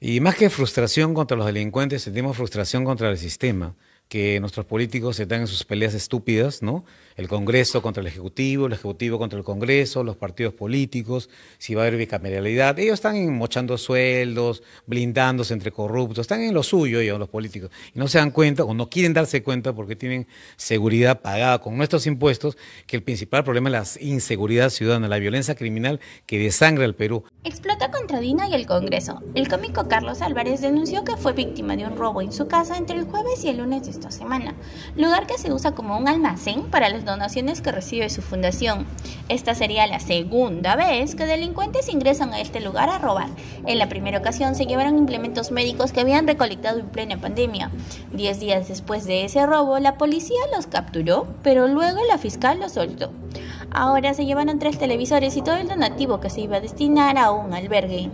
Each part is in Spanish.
Y más que frustración contra los delincuentes, sentimos frustración contra el sistema, que nuestros políticos se están en sus peleas estúpidas, ¿no? El Congreso contra el Ejecutivo, el Ejecutivo contra el Congreso, los partidos políticos, si va a haber bicameralidad. Ellos están mochando sueldos, blindándose entre corruptos, están en lo suyo ellos, los políticos. Y no se dan cuenta o no quieren darse cuenta porque tienen seguridad pagada con nuestros impuestos, que el principal problema es la inseguridad ciudadana, la violencia criminal que desangra al Perú. Explota contra Dina y el Congreso. El cómico Carlos Álvarez denunció que fue víctima de un robo en su casa entre el jueves y el lunes esta semana, lugar que se usa como un almacén para las donaciones que recibe su fundación. Esta sería la segunda vez que delincuentes ingresan a este lugar a robar. En la primera ocasión se llevaron implementos médicos que habían recolectado en plena pandemia. Diez días después de ese robo, la policía los capturó, pero luego la fiscal los soltó. Ahora se llevaron tres televisores y todo el donativo que se iba a destinar a un albergue.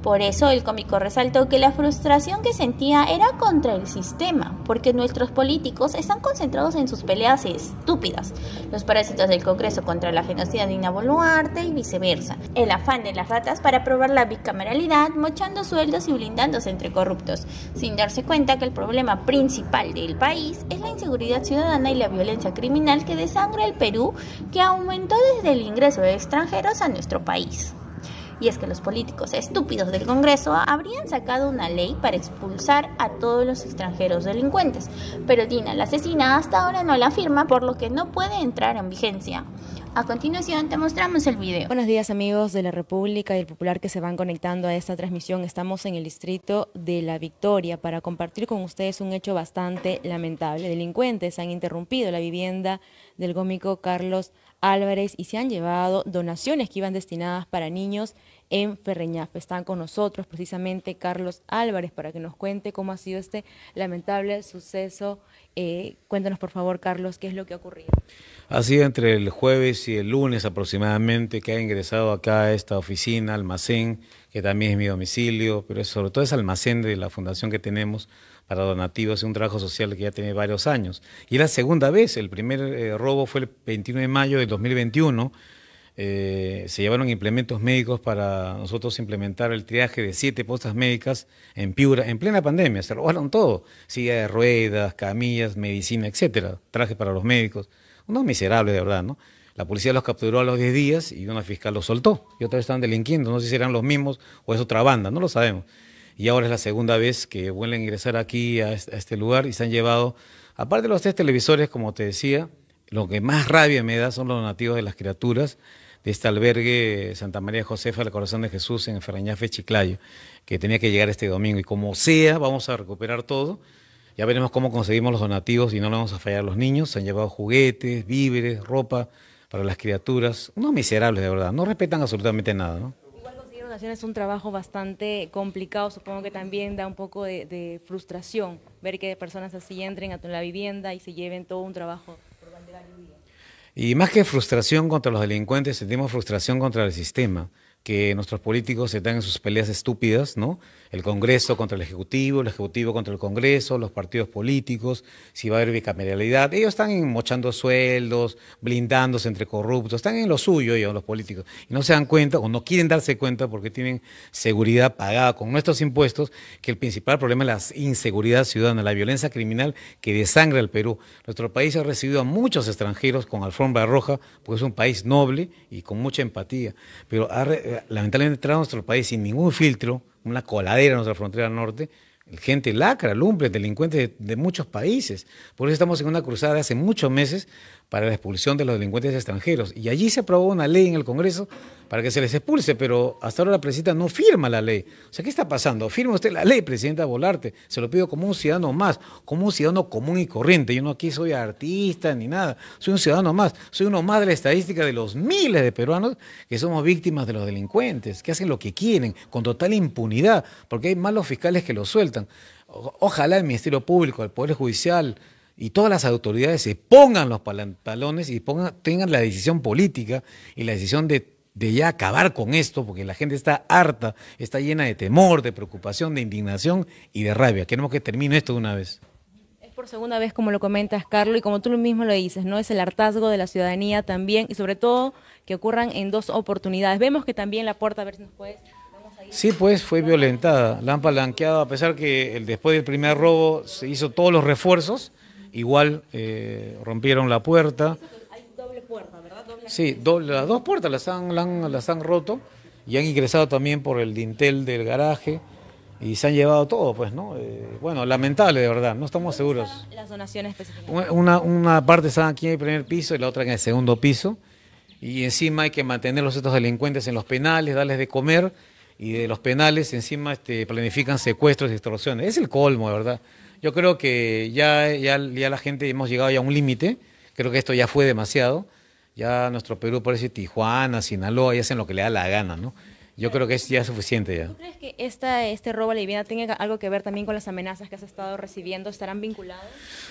Por eso el cómico resaltó que la frustración que sentía era contra el sistema, porque nuestros políticos están concentrados en sus peleas estúpidas, los parásitos del Congreso contra la genocida de Ina Boluarte y viceversa, el afán de las ratas para probar la bicameralidad, mochando sueldos y blindándose entre corruptos, sin darse cuenta que el problema principal del país es la inseguridad ciudadana y la violencia criminal que desangra el Perú, que aumenta desde el ingreso de extranjeros a nuestro país. Y es que los políticos estúpidos del Congreso habrían sacado una ley para expulsar a todos los extranjeros delincuentes, pero Dina la asesina hasta ahora no la firma por lo que no puede entrar en vigencia. A continuación te mostramos el video. Buenos días amigos de la República y el Popular que se van conectando a esta transmisión. Estamos en el distrito de La Victoria para compartir con ustedes un hecho bastante lamentable. Delincuentes han interrumpido la vivienda del gómico Carlos Álvarez y se han llevado donaciones que iban destinadas para niños en Ferreñafe. Están con nosotros precisamente Carlos Álvarez para que nos cuente cómo ha sido este lamentable suceso. Eh, cuéntanos por favor, Carlos, qué es lo que ha ocurrido. sido entre el jueves y el lunes aproximadamente que ha ingresado acá a esta oficina, almacén, que también es mi domicilio, pero sobre todo es almacén de la fundación que tenemos para donativos, y un trabajo social que ya tiene varios años. Y la segunda vez, el primer eh, robo fue el 29 de mayo del 2021 eh, se llevaron implementos médicos para nosotros implementar el triaje de siete postas médicas en Piura, en plena pandemia. Se robaron todo: silla de ruedas, camillas, medicina, etcétera, Traje para los médicos. Unos miserables, de verdad, ¿no? La policía los capturó a los 10 días y una fiscal los soltó. Y otra vez estaban delinquiendo. No sé si eran los mismos o es otra banda, no lo sabemos. Y ahora es la segunda vez que vuelven a ingresar aquí a este lugar y se han llevado, aparte de los tres televisores, como te decía, lo que más rabia me da son los nativos de las criaturas este albergue Santa María Josefa el Corazón de Jesús en Ferrañafe, Chiclayo, que tenía que llegar este domingo. Y como sea, vamos a recuperar todo. Ya veremos cómo conseguimos los donativos y no le vamos a fallar a los niños. Se han llevado juguetes, víveres, ropa para las criaturas. Unos miserables, de verdad. No respetan absolutamente nada, ¿no? es un trabajo bastante complicado, supongo que también da un poco de, frustración ver que personas así entren a la vivienda y se lleven todo un trabajo por bandera y más que frustración contra los delincuentes, sentimos frustración contra el sistema que nuestros políticos se están en sus peleas estúpidas, ¿no? El Congreso contra el Ejecutivo, el Ejecutivo contra el Congreso, los partidos políticos, si va a haber bicameralidad. Ellos están mochando sueldos, blindándose entre corruptos, están en lo suyo ellos, los políticos. Y no se dan cuenta o no quieren darse cuenta porque tienen seguridad pagada con nuestros impuestos, que el principal problema es la inseguridad ciudadana, la violencia criminal que desangra el Perú. Nuestro país ha recibido a muchos extranjeros con alfombra roja, porque es un país noble y con mucha empatía, pero ha, lamentablemente trae a nuestro país sin ningún filtro, una coladera en nuestra frontera norte, gente lacra, lumbre, delincuentes de, muchos países. Por eso estamos en una cruzada hace muchos meses para la expulsión de los delincuentes extranjeros. Y allí se aprobó una ley en el Congreso para que se les expulse, pero hasta ahora la presidenta no firma la ley. O sea, ¿qué está pasando? Firme usted la ley, presidenta Volarte. Se lo pido como un ciudadano más, como un ciudadano común y corriente. Yo no aquí soy artista ni nada, soy un ciudadano más. Soy uno más de la estadística de los miles de peruanos que somos víctimas de los delincuentes, que hacen lo que quieren, con total impunidad, porque hay malos fiscales que lo sueltan. Ojalá el Ministerio Público, el Poder Judicial, y todas las autoridades se pongan los pantalones y pongan, tengan la decisión política y la decisión de, ya acabar con esto, porque la gente está harta, está llena de temor, de preocupación, de indignación y de rabia. Queremos que termine esto de una vez. Es Por segunda vez, como lo comentas, Carlos, y como tú lo mismo lo dices, ¿no? Es el hartazgo de la ciudadanía también, y sobre todo que ocurran en dos oportunidades. Vemos que también la puerta, a ver si nos puedes Sí, pues fue violentada, la han palanqueado, a pesar que el, después del primer robo se hizo todos los refuerzos, igual eh, rompieron la puerta. Hay doble puerta, ¿verdad? sí, las dos puertas las han, las han, roto y han ingresado también por el dintel del garaje y se han llevado todo, pues, ¿no? Eh, bueno, lamentable, de verdad, no estamos seguros. Las donaciones específicas? Una, una parte está aquí en el primer piso y la otra en el segundo piso. Y encima hay que mantener los estos delincuentes en los penales, darles de comer y de los penales encima este, planifican secuestros y extorsiones. Es el colmo, de verdad. Yo creo que ya, ya, ya la gente hemos llegado ya a un límite. Creo que esto ya fue demasiado. Ya nuestro Perú parece Tijuana, Sinaloa, y hacen lo que le da la gana, ¿no? Yo creo que es ya suficiente ya. ¿Tú crees que esta, este robo a la vivienda tenga algo que ver también con las amenazas que has estado recibiendo? ¿Estarán vinculados?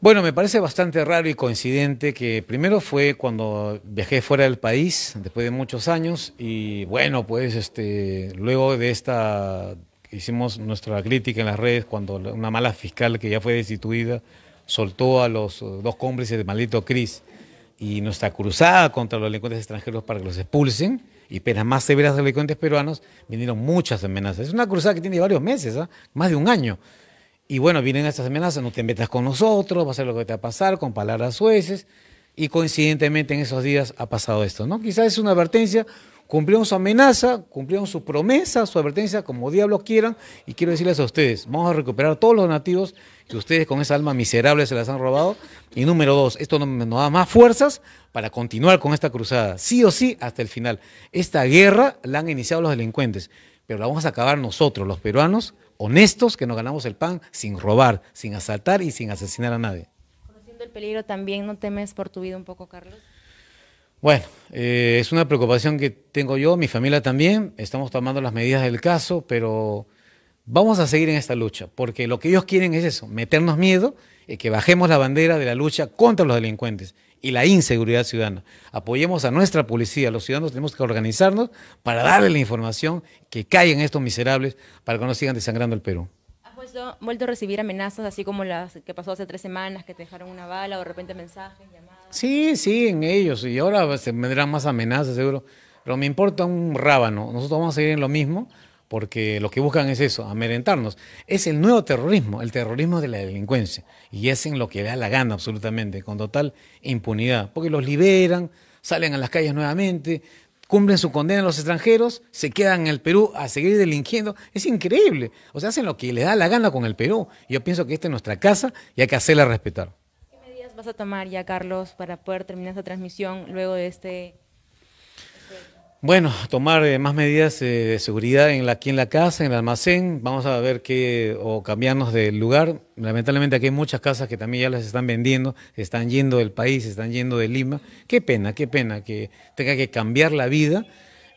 Bueno, me parece bastante raro y coincidente que primero fue cuando viajé fuera del país, después de muchos años, y bueno, pues este, luego de esta hicimos nuestra crítica en las redes cuando una mala fiscal que ya fue destituida soltó a los eh, dos cómplices de maldito Cris y nuestra cruzada contra los delincuentes extranjeros para que los expulsen y penas más severas a los delincuentes peruanos, vinieron muchas amenazas. Es una cruzada que tiene varios meses, ¿ah? más de un año. Y bueno, vienen estas amenazas, no te metas con nosotros, va a ser lo que te va a pasar, con palabras sueces. Y coincidentemente en esos días ha pasado esto, ¿no? Quizás es una advertencia, cumplieron su amenaza, cumplieron su promesa, su advertencia, como diablos quieran, y quiero decirles a ustedes, vamos a recuperar todos los nativos que ustedes con esa alma miserable se las han robado. Y número dos, esto nos da más fuerzas para continuar con esta cruzada, sí o sí, hasta el final. Esta guerra la han iniciado los delincuentes, pero la vamos a acabar nosotros, los peruanos, honestos, que nos ganamos el pan sin robar, sin asaltar y sin asesinar a nadie. Conociendo el peligro también, ¿no temes por tu vida un poco, Carlos? Bueno, eh, es una preocupación que tengo yo, mi familia también, estamos tomando las medidas del caso, pero vamos a seguir en esta lucha, porque lo que ellos quieren es eso, meternos miedo y que bajemos la bandera de la lucha contra los delincuentes y la inseguridad ciudadana. Apoyemos a nuestra policía, los ciudadanos tenemos que organizarnos para darle la información que caigan estos miserables para que no sigan desangrando el Perú. ¿Has vuelto a recibir amenazas así como las que pasó hace tres semanas, que te dejaron una bala o de repente mensajes? Sí, sí, en ellos. Y ahora se vendrán más amenazas, seguro. Pero me importa un rábano. Nosotros vamos a seguir en lo mismo porque lo que buscan es eso, amedrentarnos. Es el nuevo terrorismo, el terrorismo de la delincuencia. Y hacen lo que da la gana absolutamente, con total impunidad. Porque los liberan, salen a las calles nuevamente, cumplen su condena a los extranjeros, se quedan en el Perú a seguir delinquiendo. Es increíble. O sea, hacen lo que les da la gana con el Perú. Yo pienso que esta es nuestra casa y hay que hacerla respetar vas a tomar ya, Carlos, para poder terminar esta transmisión luego de este... Bueno, tomar eh, más medidas eh, de seguridad aquí en la casa, en el almacén. Vamos a ver qué, o cambiarnos del lugar. Lamentablemente aquí hay muchas casas que también ya las están vendiendo, están yendo del país, están yendo de Lima. Qué pena, qué pena que tenga que cambiar la vida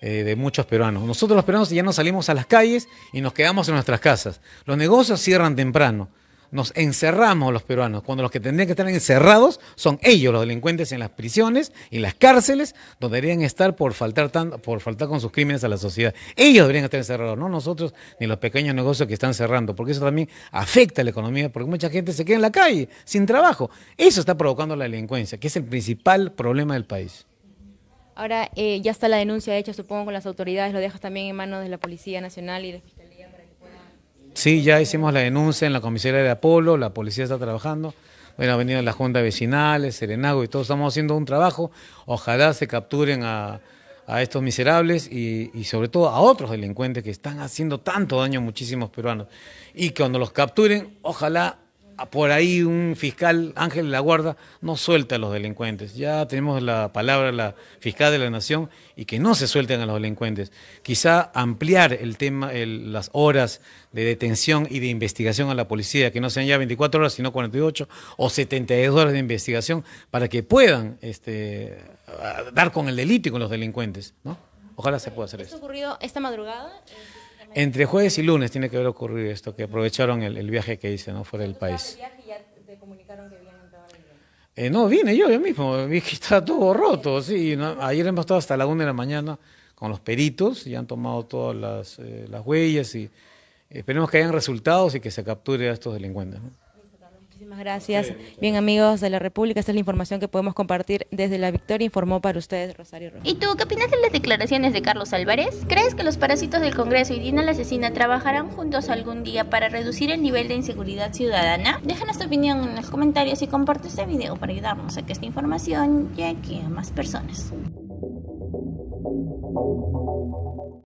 eh, de muchos peruanos. Nosotros los peruanos ya no salimos a las calles y nos quedamos en nuestras casas. Los negocios cierran temprano nos encerramos los peruanos, cuando los que tendrían que estar encerrados son ellos, los delincuentes en las prisiones y las cárceles, donde deberían estar por faltar, por faltar con sus crímenes a la sociedad. Ellos deberían estar encerrados, no nosotros ni los pequeños negocios que están cerrando, porque eso también afecta a la economía, porque mucha gente se queda en la calle sin trabajo. Eso está provocando la delincuencia, que es el principal problema del país. Ahora eh, ya está la denuncia hecha, supongo, con las autoridades, lo dejas también en manos de la Policía Nacional y de Sí, ya hicimos la denuncia en la comisaría de Apolo, la policía está trabajando. Bueno, ha venido la Junta Vecinal, el Serenago y todos estamos haciendo un trabajo. Ojalá se capturen a, estos miserables y, y, sobre todo a otros delincuentes que están haciendo tanto daño a muchísimos peruanos. Y cuando los capturen, ojalá por ahí un fiscal, Ángel de la Guarda, no suelta a los delincuentes. Ya tenemos la palabra la fiscal de la Nación y que no se suelten a los delincuentes. Quizá ampliar el tema, las horas de detención y de investigación a la policía, que no sean ya 24 horas, sino 48 o 72 horas de investigación para que puedan este, dar con el delito y con los delincuentes. ¿no? Ojalá se pueda hacer eso. ¿Esto ocurrido esta madrugada? Entre jueves y lunes tiene que haber ocurrido esto, que aprovecharon el, el viaje que hice, ¿no? Fuera del país. ya te comunicaron que eh, no, vine yo, yo mismo, vi que estaba todo roto, sí. Ayer hemos estado hasta la una de la mañana con los peritos y han tomado todas las, eh, las huellas y esperemos que hayan resultados y que se capture a estos delincuentes. Muchísimas gracias. Bien, amigos de la República, esta es la información que podemos compartir desde La Victoria. Informó para ustedes Rosario Rojas. ¿Y tú qué opinas de las declaraciones de Carlos Álvarez? ¿Crees que los parásitos del Congreso y Dina la asesina trabajarán juntos algún día para reducir el nivel de inseguridad ciudadana? Déjanos tu opinión en los comentarios y comparte este video para ayudarnos a que esta información llegue a más personas.